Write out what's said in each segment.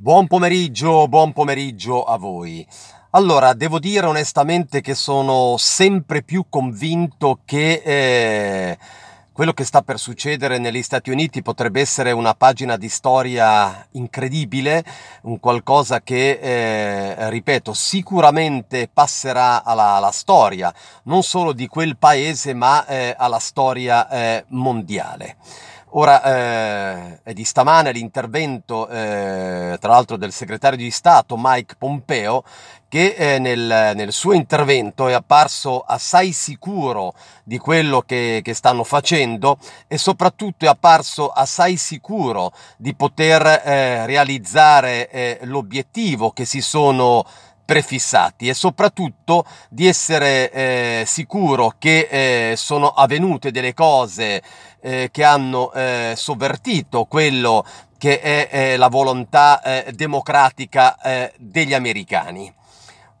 Buon pomeriggio, buon pomeriggio a voi. Allora, devo dire onestamente che sono sempre più convinto che eh, quello che sta per succedere negli Stati Uniti potrebbe essere una pagina di storia incredibile, un qualcosa che, eh, ripeto, sicuramente passerà alla, alla, storia, non solo di quel paese, ma eh, alla storia eh, mondiale. Ora eh, è di stamane l'intervento eh, tra l'altro del segretario di Stato Mike Pompeo che eh, nel, nel, suo intervento è apparso assai sicuro di quello che, che, stanno facendo e soprattutto è apparso assai sicuro di poter eh, realizzare eh, l'obiettivo che si sono prefissati e soprattutto di essere eh, sicuro che eh, sono avvenute delle cose eh, che hanno eh, sovvertito quello che è eh, la volontà eh, democratica eh, degli americani.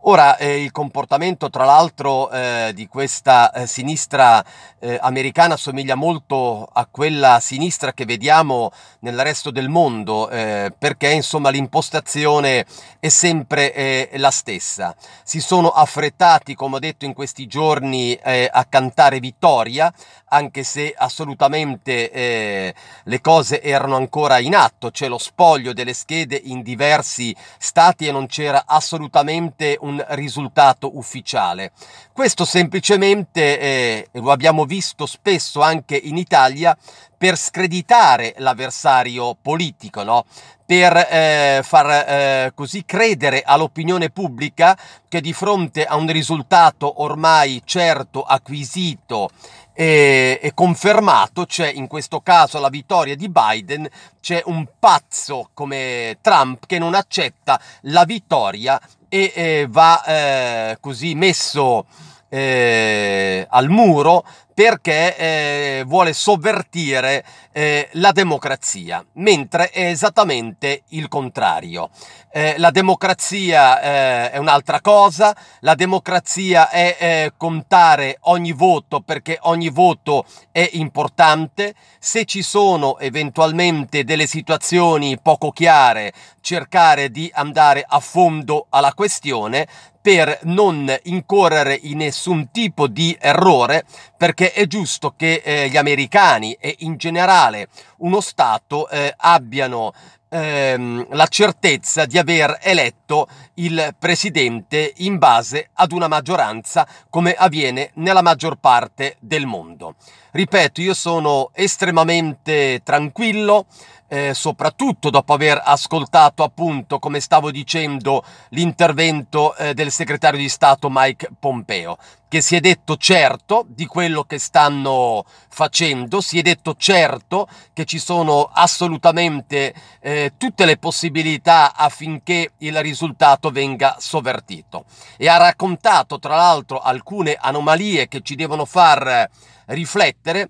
Ora, eh, il comportamento, tra l'altro, eh, di questa eh, sinistra eh, americana somiglia molto a quella sinistra che vediamo nel resto del mondo, eh, perché insomma l'impostazione è sempre eh, la stessa. Si sono affrettati, come ho detto in questi giorni, a cantare vittoria, anche se assolutamente le cose erano ancora in atto, c'è cioè lo spoglio delle schede in diversi stati e non c'era assolutamente un un risultato ufficiale. Questo semplicemente, eh, lo abbiamo visto spesso anche in Italia, per screditare l'avversario politico, no? per eh, far eh, così credere all'opinione pubblica che di fronte a un risultato ormai certo, acquisito eh, e, confermato, c'è in questo caso la vittoria di Biden, c'è un pazzo come Trump che non accetta la vittoria e eh, va eh, così messo eh, al muro perché eh, vuole sovvertire eh, la democrazia, mentre è esattamente il contrario. Eh, la democrazia eh, è un'altra cosa, la democrazia è eh, contare ogni voto perché ogni voto è importante, se ci sono eventualmente delle situazioni poco chiare cercare di andare a fondo alla questione per non incorrere in nessun tipo di errore perché bene eh, e giusto che eh, gli americani e in generale uno Stato eh, abbiano ehm, la certezza di aver eletto il presidente in base ad una maggioranza come avviene nella maggior parte del mondo. Ripeto, io sono estremamente tranquillo, eh, soprattutto dopo aver ascoltato appunto, come stavo dicendo, l'intervento eh, del segretario di Stato Mike Pompeo, che si è detto certo di quello che stanno facendo, si è detto certo che ci sono assolutamente eh, tutte le possibilità affinché il risultato venga sovvertito e ha raccontato tra l'altro alcune anomalie che ci devono far eh, riflettere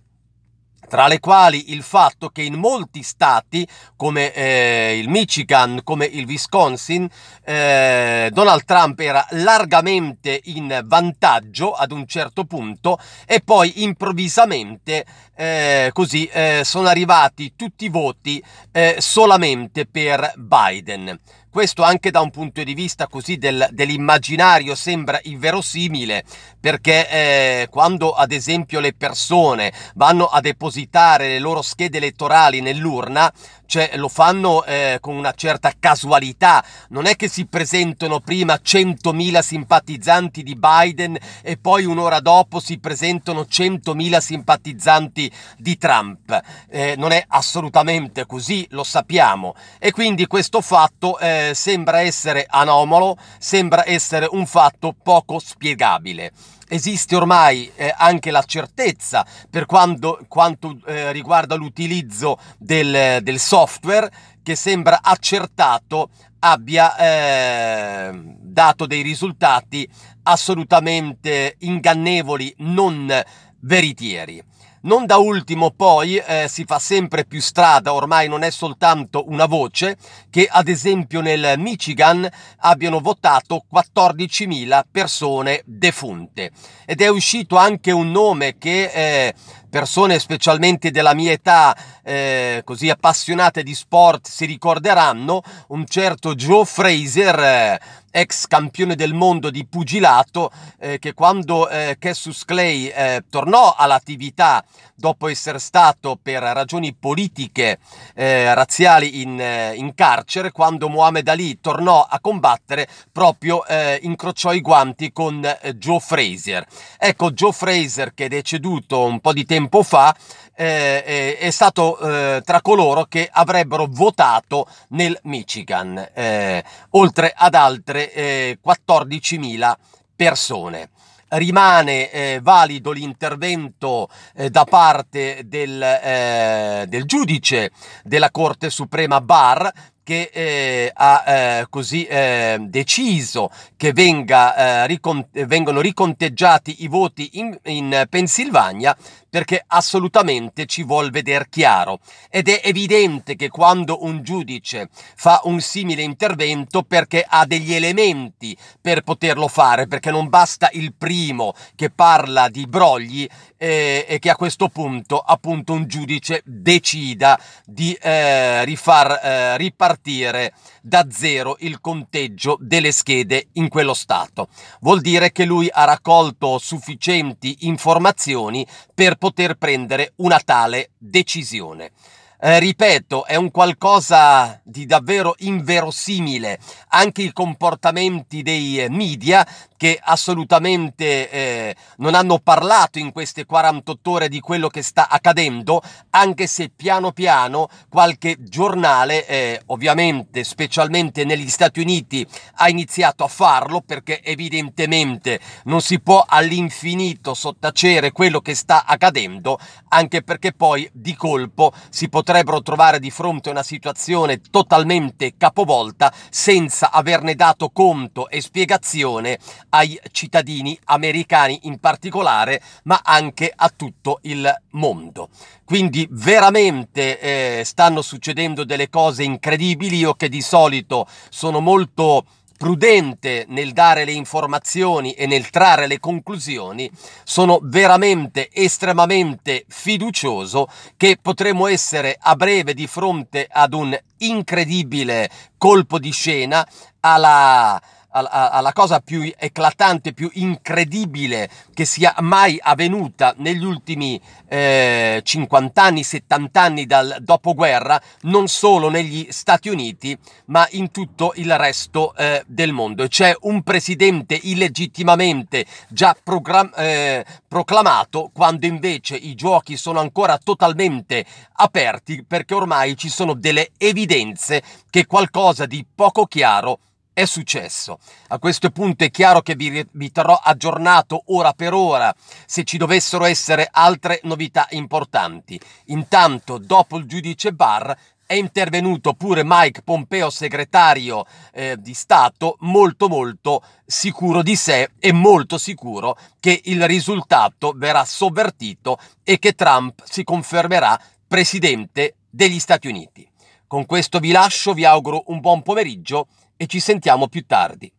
tra le quali il fatto che in molti stati come eh, il Michigan, come il Wisconsin, eh, Donald Trump era largamente in vantaggio ad un certo punto e poi improvvisamente eh, così eh, sono arrivati tutti i voti eh, solamente per Biden. Questo anche da un punto di vista così del, dell'immaginario sembra inverosimile perché eh, quando ad esempio le persone vanno a depositare le loro schede elettorali nell'urna cioè lo fanno eh, con una certa casualità, non è che si presentano prima 100.000 simpatizzanti di Biden e poi un'ora dopo si presentano 100.000 simpatizzanti di Trump, eh, non è assolutamente così, lo sappiamo e quindi questo fatto eh, sembra essere anomalo, sembra essere un fatto poco spiegabile esiste ormai eh, anche la certezza per quando, quanto eh, riguarda l'utilizzo del, del, software che sembra accertato abbia eh, dato dei risultati assolutamente ingannevoli, non veritieri. Non da ultimo poi eh, si fa sempre più strada, ormai non è soltanto una voce, che ad esempio nel Michigan abbiano votato 14.000 persone defunte. Ed è uscito anche un nome che eh, persone specialmente della mia età eh, così appassionate di sport si ricorderanno, un certo Joe Fraser eh, ex campione del mondo di pugilato, eh, che quando eh, Cassius Clay eh, tornò all'attività dopo essere stato per ragioni politiche eh, razziali in, eh, in, carcere, quando Muhammad Ali tornò a combattere, proprio eh, incrociò i guanti con Joe Frazier. Ecco, Joe Frazier che è deceduto un po' di tempo fa, eh, eh, è stato eh, tra coloro che avrebbero votato nel Michigan, eh, oltre ad altre 14.000 eh, persone rimane eh, valido l'intervento eh, da parte del, eh, del, giudice della Corte Suprema Barr che eh, ha così deciso che venga, ricon- vengano riconteggiati i voti in, in Pennsylvania perché assolutamente ci vuol vedere chiaro ed è evidente che quando un giudice fa un simile intervento perché ha degli elementi per poterlo fare, perché non basta il primo che parla di brogli eh, e che a questo punto appunto un giudice decida di eh, rifar, eh, ripartire da zero il conteggio delle schede in quello stato. Vuol dire che lui ha raccolto sufficienti informazioni per poter prendere una tale decisione. Eh, ripeto, è un qualcosa di davvero inverosimile. Anche i comportamenti dei media che assolutamente eh, non hanno parlato in queste 48 ore di quello che sta accadendo, anche se piano piano qualche giornale, eh, ovviamente specialmente negli Stati Uniti, ha iniziato a farlo perché evidentemente non si può all'infinito sottacere quello che sta accadendo, anche perché poi di colpo si potrebbe potrebbero trovare di fronte a una situazione totalmente capovolta senza averne dato conto e spiegazione ai cittadini americani in particolare, ma anche a tutto il mondo. Quindi veramente eh, stanno succedendo delle cose incredibili, io che di solito sono molto prudente nel dare le informazioni e nel trarre le conclusioni, sono veramente estremamente fiducioso che potremo essere a breve di fronte ad un incredibile colpo di scena alla alla cosa più eclatante, più incredibile che sia mai avvenuta negli ultimi eh, 50 anni, 70 anni dal dopoguerra, non solo negli Stati Uniti, ma in tutto il resto eh, del mondo. C'è un presidente illegittimamente già eh, proclamato, quando invece i giochi sono ancora totalmente aperti, perché ormai ci sono delle evidenze che qualcosa di poco chiaro è successo. A questo punto è chiaro che vi, vi terrò aggiornato ora per ora se ci dovessero essere altre novità importanti. Intanto, dopo il giudice Barr, è intervenuto pure Mike Pompeo, segretario eh, di Stato, molto molto sicuro di sé e molto sicuro che il risultato verrà sovvertito e che Trump si confermerà presidente degli Stati Uniti. Con questo vi lascio, vi auguro un buon pomeriggio e ci sentiamo più tardi.